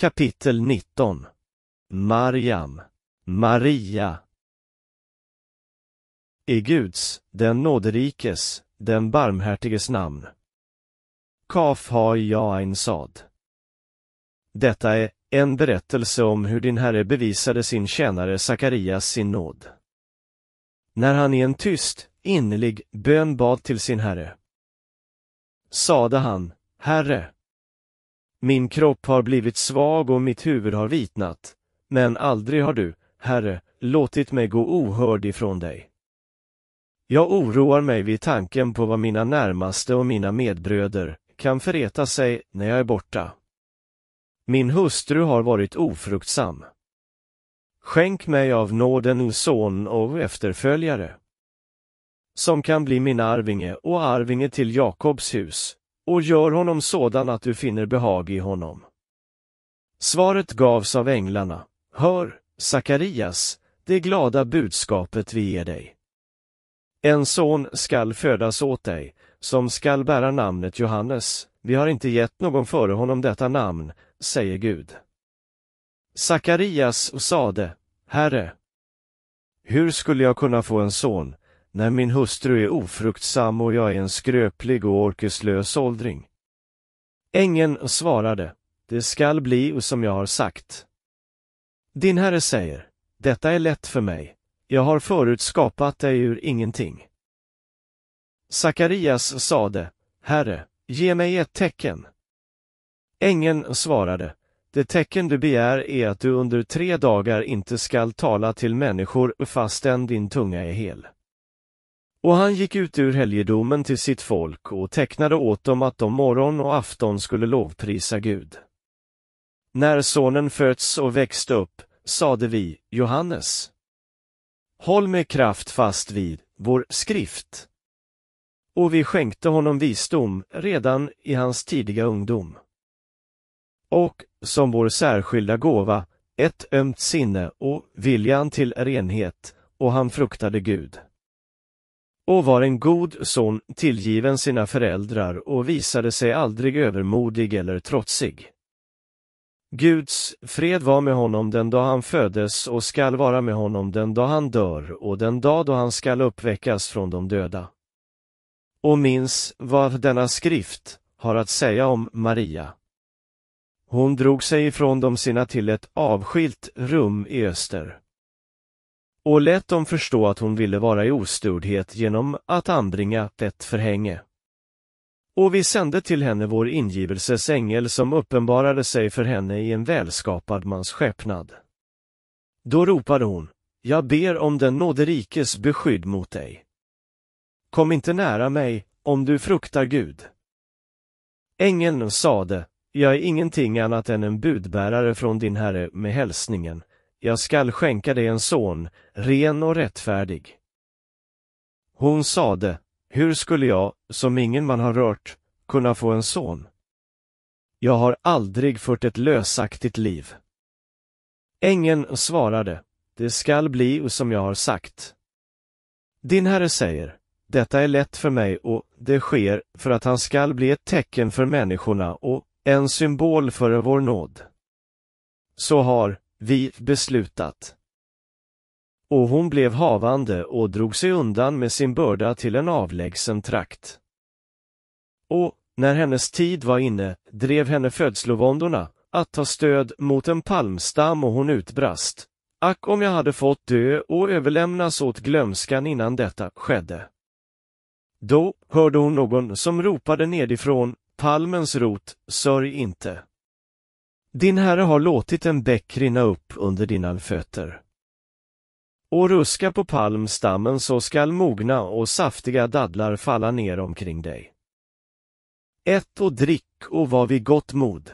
Kapitel 19 Mariam, Maria I Guds, den nåderikes, den barmhärtiges namn. Kaf har en Sad. Detta är en berättelse om hur din Herre bevisade sin tjänare Sakarias sin nåd. När han i en tyst, innerlig bön bad till sin Herre sade han, Herre, min kropp har blivit svag och mitt huvud har vitnat, men aldrig har du, Herre, låtit mig gå ohörd ifrån dig. Jag oroar mig vid tanken på vad mina närmaste och mina medbröder kan företa sig när jag är borta. Min hustru har varit ofruktsam. Skänk mig av nåden en son och efterföljare, som kan bli min arvinge och arvinge till Jakobs hus, och gör honom sådan att du finner behag i honom. Svaret gavs av änglarna. Hör, Sakarias, det glada budskapet vi ger dig. En son skall födas åt dig, som skall bära namnet Johannes. Vi har inte gett någon före honom detta namn, säger Gud. Sakarias sade, Herre, hur skulle jag kunna få en son, när min hustru är ofruktsam och jag är en skröplig och orkeslös åldring. Ängeln svarade, det skall bli som jag har sagt. Din herre säger, detta är lätt för mig, jag har förut skapat dig ur ingenting. Sakarias sade, Herre, ge mig ett tecken. Ängeln svarade, det tecken du begär är att du under tre dagar inte skall tala till människor fastän din tunga är hel. Och han gick ut ur helgedomen till sitt folk och tecknade åt dem att de morgon och afton skulle lovprisa Gud. När sonen föds och växte upp, sade vi, Johannes. Håll med kraft fast vid vår skrift. Och vi skänkte honom visdom redan i hans tidiga ungdom. Och, som vår särskilda gåva, ett ömt sinne och viljan till renhet, och han fruktade Gud och var en god son, tillgiven sina föräldrar och visade sig aldrig övermodig eller trotsig. Guds fred var med honom den dag han föddes och skall vara med honom den dag han dör och den dag då han skall uppväckas från de döda. Och minns vad denna skrift har att säga om Maria. Hon drog sig ifrån dem sina till ett avskilt rum i öster och lät dem förstå att hon ville vara i ostördhet genom att anbringa ett förhänge. Och vi sände till henne vår ingivelses ängel som uppenbarade sig för henne i en välskapad mans skepnad. Då ropade hon, jag ber om den nåderikes beskydd mot dig. Kom inte nära mig, om du fruktar Gud. Ängeln sade, jag är ingenting annat än en budbärare från din herre med hälsningen, jag skall skänka dig en son, ren och rättfärdig. Hon sade, hur skulle jag, som ingen man har rört, kunna få en son? Jag har aldrig fört ett lösaktigt liv. Ängeln svarade, det skall bli som jag har sagt. Din herre säger, detta är lätt för mig och det sker för att han skall bli ett tecken för människorna och en symbol för vår nåd. Så har, vi beslutat. Och hon blev havande och drog sig undan med sin börda till en avlägsen trakt. Och, när hennes tid var inne, drev henne födslovåndorna att ta stöd mot en palmstam och hon utbrast. Ack om jag hade fått dö och överlämnas åt glömskan innan detta skedde. Då hörde hon någon som ropade nedifrån, palmens rot, sörj inte. Din Herre har låtit en bäck rinna upp under dina fötter. Och ruska på palmstammen så skall mogna och saftiga dadlar falla ner omkring dig. Ett och drick och var vid gott mod.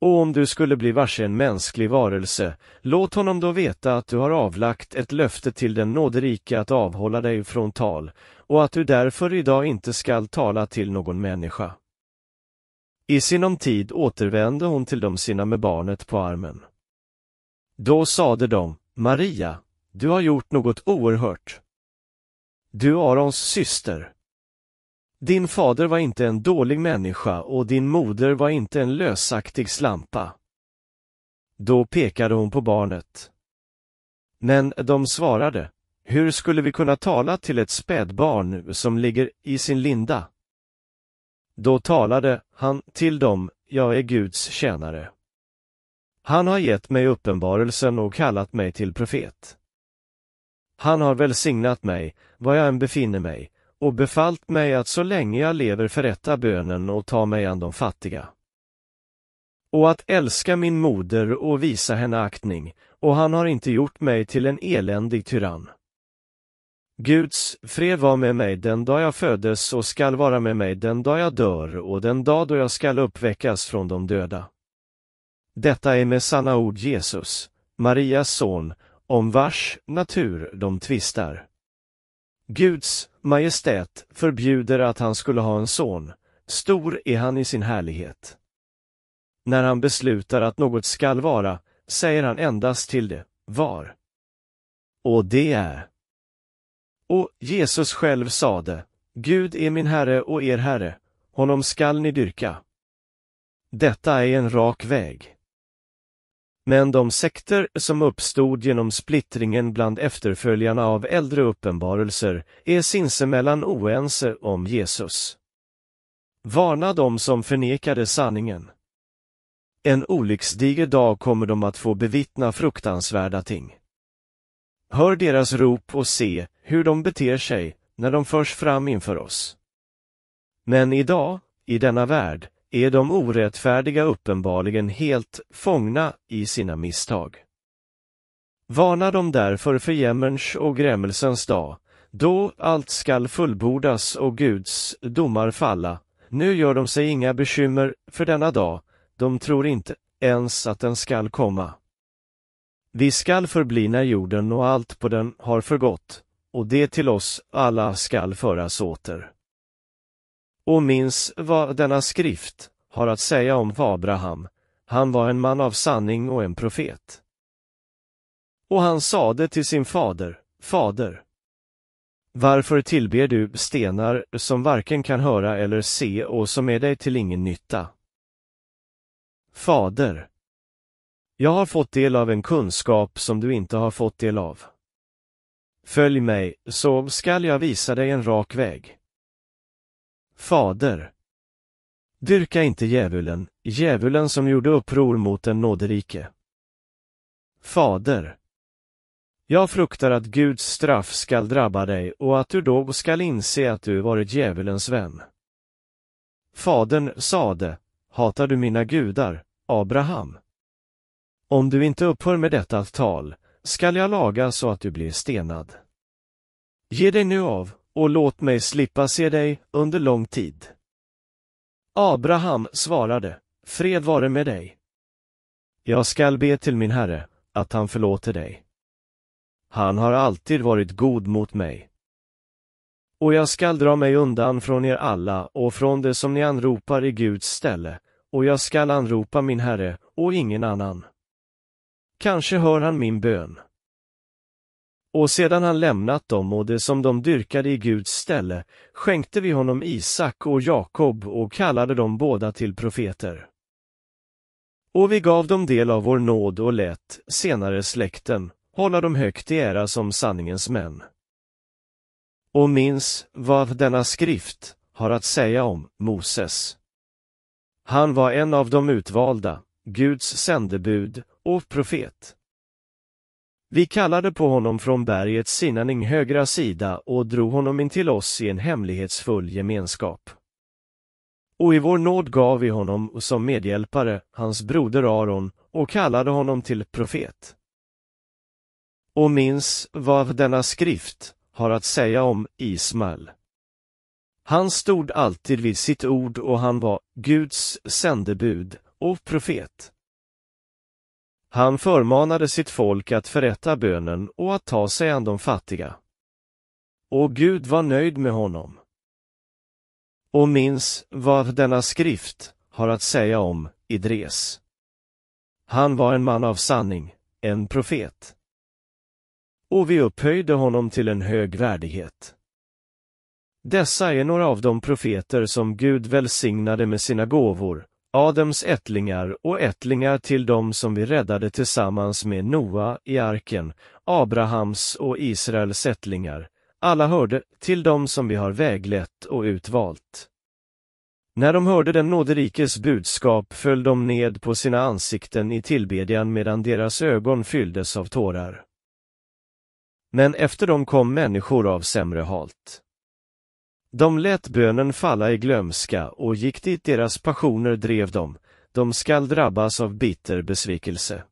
Och om du skulle bli varse en mänsklig varelse, låt honom då veta att du har avlagt ett löfte till den nåderike att avhålla dig från tal, och att du därför idag inte skall tala till någon människa. I sinom tid återvände hon till de sina med barnet på armen. Då sade de, Maria, du har gjort något oerhört. Du Arons syster. Din fader var inte en dålig människa och din moder var inte en lösaktig slampa. Då pekade hon på barnet. Men de svarade, hur skulle vi kunna tala till ett spädbarn som ligger i sin linda? Då talade han till dem, jag är Guds tjänare. Han har gett mig uppenbarelsen och kallat mig till profet. Han har välsignat mig, var jag än befinner mig, och befallt mig att så länge jag lever förrätta bönen och ta mig an de fattiga. Och att älska min moder och visa henne aktning, och han har inte gjort mig till en eländig tyrann. Guds fred var med mig den dag jag föddes och skall vara med mig den dag jag dör och den dag då jag skall uppväckas från de döda. Detta är med sanna ord Jesus, Marias son, om vars natur de tvistar. Guds majestät förbjuder att han skulle ha en son, stor är han i sin härlighet. När han beslutar att något skall vara, säger han endast till det, var. Och det är. Och Jesus själv sade, Gud är min Herre och er Herre, honom skall ni dyrka. Detta är en rak väg. Men de sekter som uppstod genom splittringen bland efterföljarna av äldre uppenbarelser är sinsemellan oense om Jesus. Varna dem som förnekade sanningen. En olycksdiger dag kommer de att få bevittna fruktansvärda ting. Hör deras rop och se hur de beter sig när de förs fram inför oss. Men idag, i denna värld, är de orättfärdiga uppenbarligen helt fångna i sina misstag. Varna dem därför för jämmerns och grämelsens dag, då allt skall fullbordas och Guds domar falla. Nu gör de sig inga bekymmer för denna dag, de tror inte ens att den skall komma. Vi skall förbli när jorden och allt på den har förgått, och det till oss alla skall föras åter. Och minns vad denna skrift har att säga om Abraham, han var en man av sanning och en profet. Och han sade till sin fader, Fader, varför tillber du stenar som varken kan höra eller se och som är dig till ingen nytta? Fader, jag har fått del av en kunskap som du inte har fått del av. Följ mig, så skall jag visa dig en rak väg. Fader. Dyrka inte djävulen, djävulen som gjorde uppror mot den nåderike. Fader. Jag fruktar att Guds straff skall drabba dig och att du då skall inse att du varit djävulens vän. Fadern sade, hatar du mina gudar, Abraham? Om du inte upphör med detta tal, skall jag laga så att du blir stenad. Ge dig nu av, och låt mig slippa se dig under lång tid. Abraham svarade, fred vare med dig. Jag skall be till min Herre, att han förlåter dig. Han har alltid varit god mot mig. Och jag skall dra mig undan från er alla och från det som ni anropar i Guds ställe, och jag skall anropa min Herre och ingen annan. Kanske hör han min bön. Och sedan han lämnat dem och det som de dyrkade i Guds ställe, skänkte vi honom Isak och Jakob och kallade dem båda till profeter. Och vi gav dem del av vår nåd och lät, senare släkten, hålla dem högt i ära som sanningens män. Och minns vad denna skrift har att säga om Moses. Han var en av de utvalda, Guds sändebud, och profet. Vi kallade på honom från bergets Sinaning högra sida och drog honom in till oss i en hemlighetsfull gemenskap. Och i vår nåd gav vi honom som medhjälpare, hans broder Aron, och kallade honom till profet. Och minns vad denna skrift har att säga om Ismael. Han stod alltid vid sitt ord och han var Guds sändebud och profet. Han förmanade sitt folk att förrätta bönen och att ta sig an de fattiga. Och Gud var nöjd med honom. Och minns vad denna skrift har att säga om Idres. Han var en man av sanning, en profet. Och vi upphöjde honom till en hög värdighet. Dessa är några av de profeter som Gud välsignade med sina gåvor, Adams ättlingar och ättlingar till dem som vi räddade tillsammans med Noa i arken, Abrahams och Israels ättlingar, alla hörde till dem som vi har väglett och utvalt. När de hörde den nåderikes budskap föll de ned på sina ansikten i tillbedjan medan deras ögon fylldes av tårar. Men efter dem kom människor av sämre halt. De lät bönen falla i glömska och gick dit deras passioner drev dem, de skall drabbas av bitter besvikelse.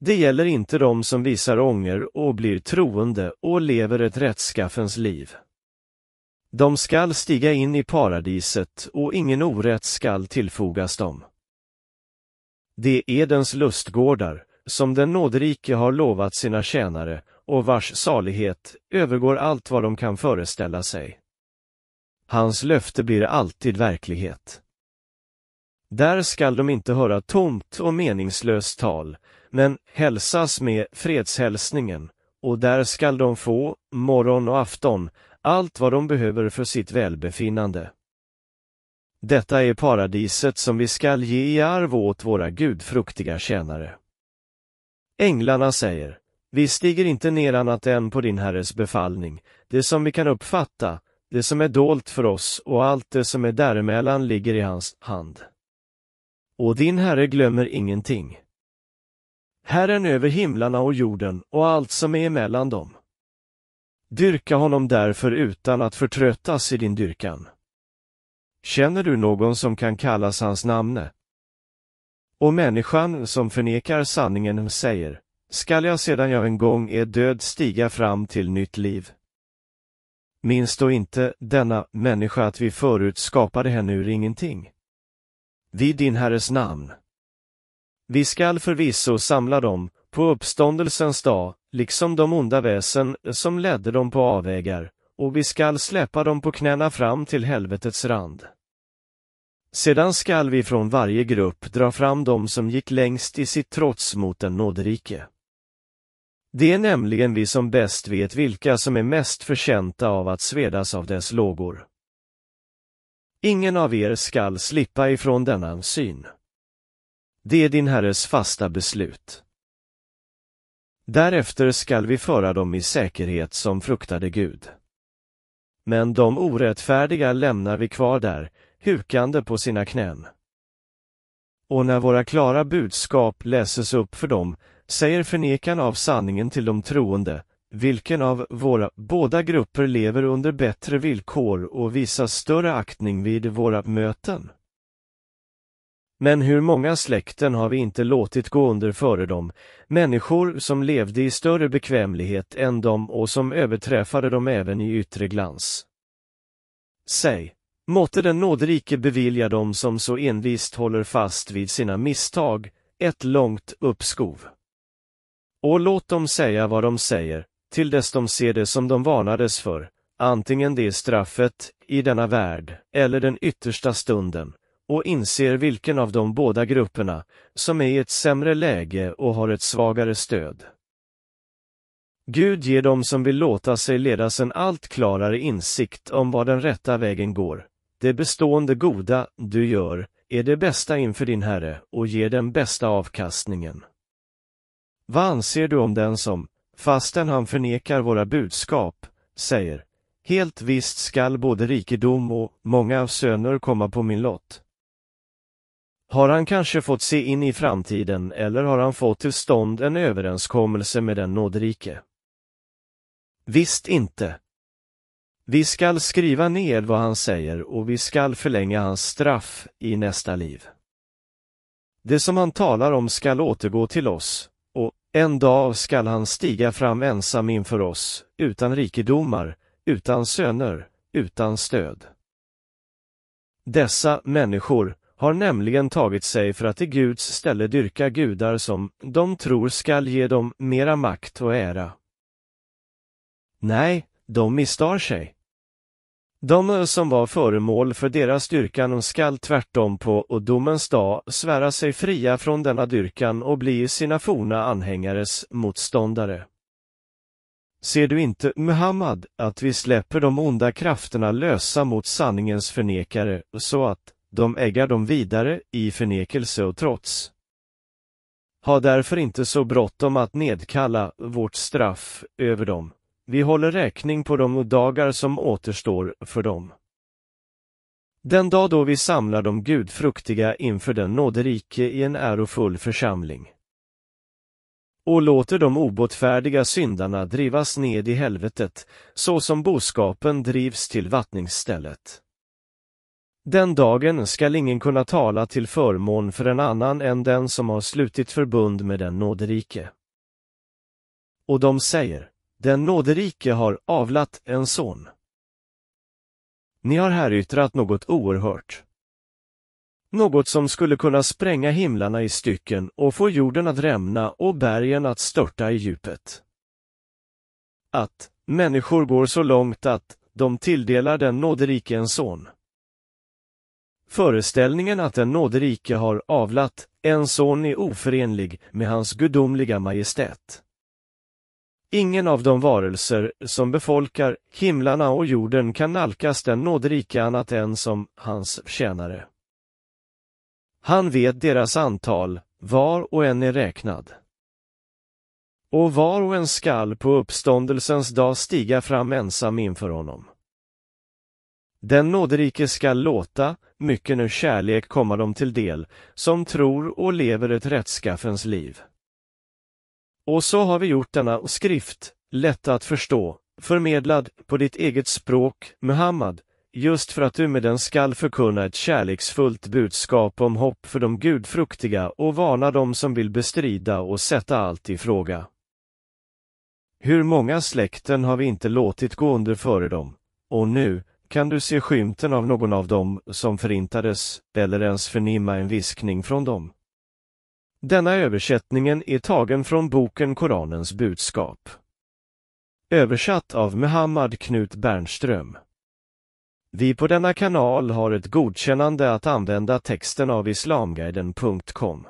Det gäller inte de som visar ånger och blir troende och lever ett rättskaffens liv. De skall stiga in i paradiset och ingen orätt skall tillfogas dem. Det är Edens lustgårdar, som den nåderike har lovat sina tjänare, och vars salighet övergår allt vad de kan föreställa sig. Hans löfte blir alltid verklighet. Där skall de inte höra tomt och meningslöst tal, men hälsas med fredshälsningen, och där skall de få, morgon och afton, allt vad de behöver för sitt välbefinnande. Detta är paradiset som vi skall ge i arv åt våra gudfruktiga tjänare. Änglarna säger vi stiger inte ner annat än på din Herres befallning, det som vi kan uppfatta, det som är dolt för oss och allt det som är däremellan ligger i hans hand. Och din Herre glömmer ingenting. Herren över himlarna och jorden och allt som är emellan dem. Dyrka honom därför utan att förtröttas i din dyrkan. Känner du någon som kan kallas hans namne? Och människan som förnekar sanningen säger, skall jag sedan jag en gång är död stiga fram till nytt liv. Minns då inte, denna människa, att vi förut skapade henne ur ingenting. Vid din Herres namn. Vi skall förvisso samla dem, på uppståndelsens dag, liksom de onda väsen som ledde dem på avvägar, och vi skall släppa dem på knäna fram till helvetets rand. Sedan skall vi från varje grupp dra fram dem som gick längst i sitt trots mot den nåderike. Det är nämligen vi som bäst vet vilka som är mest förtjänta av att svedas av dess lågor. Ingen av er skall slippa ifrån denna syn. Det är din Herres fasta beslut. Därefter skall vi föra dem i säkerhet som fruktade Gud. Men de orättfärdiga lämnar vi kvar där, hukande på sina knän. Och när våra klara budskap läses upp för dem säger förnekan av sanningen till de troende, vilken av våra båda grupper lever under bättre villkor och visar större aktning vid våra möten? Men hur många släkten har vi inte låtit gå under före dem, människor som levde i större bekvämlighet än dem och som överträffade dem även i yttre glans. Säg, måtte den nåderike bevilja dem som så envist håller fast vid sina misstag, ett långt uppskov. Och låt dem säga vad de säger, till dess de ser det som de varnades för, antingen det är straffet, i denna värld, eller den yttersta stunden, och inser vilken av de båda grupperna, som är i ett sämre läge och har ett svagare stöd. Gud ger dem som vill låta sig ledas en allt klarare insikt om var den rätta vägen går. Det bestående goda du gör är det bästa inför din Herre och ger den bästa avkastningen. Vad anser du om den som, fastän han förnekar våra budskap, säger, helt visst skall både rikedom och många söner komma på min lott. Har han kanske fått se in i framtiden eller har han fått till stånd en överenskommelse med den nådrike? Visst inte. Vi skall skriva ned vad han säger och vi skall förlänga hans straff i nästa liv. Det som han talar om skall återgå till oss, en dag skall han stiga fram ensam inför oss, utan rikedomar, utan söner, utan stöd. Dessa människor har nämligen tagit sig för att i Guds ställe dyrka gudar som de tror skall ge dem mera makt och ära. Nej, de misstar sig. De som var föremål för deras dyrkan skall tvärtom på och domens dag svära sig fria från denna dyrkan och bli sina forna anhängares motståndare. Ser du inte, Muhammad, att vi släpper de onda krafterna lösa mot sanningens förnekare, så att de äggar dem vidare i förnekelse och trots? Ha därför inte så bråttom att nedkalla vårt straff över dem. Vi håller räkning på de dagar som återstår för dem. Den dag då vi samlar de gudfruktiga inför den nåderike i en ärofull församling. Och låter de obotfärdiga syndarna drivas ned i helvetet, så som boskapen drivs till vattningsstället. Den dagen skall ingen kunna tala till förmån för en annan än den som har slutit förbund med den nåderike. Och de säger den nåderike har avlat en son. Ni har här yttrat något oerhört. Något som skulle kunna spränga himlarna i stycken och få jorden att rämna och bergen att störta i djupet. Att människor går så långt att de tilldelar den nåderike en son. Föreställningen att den nåderike har avlat en son är oförenlig med hans gudomliga majestät. Ingen av de varelser som befolkar himlarna och jorden kan nalkas den nådrike annat än som hans tjänare. Han vet deras antal, var och en är räknad. Och var och en skall på uppståndelsens dag stiga fram ensam inför honom. Den nåderike skall låta mycken kärlek komma dem till del, som tror och lever ett rättskaffens liv. Och så har vi gjort denna skrift, lätt att förstå, förmedlad på ditt eget språk, Muhammad, just för att du med den skall förkunna ett kärleksfullt budskap om hopp för de gudfruktiga och varna dem som vill bestrida och sätta allt i fråga. Hur många släkten har vi inte låtit gå under före dem, och nu kan du se skymten av någon av dem som förintades, eller ens förnimma en viskning från dem. Denna översättningen är tagen från boken Koranens budskap. Översatt av Muhammad Knut Bernström. Vi på denna kanal har ett godkännande att använda texten av islamguiden.com.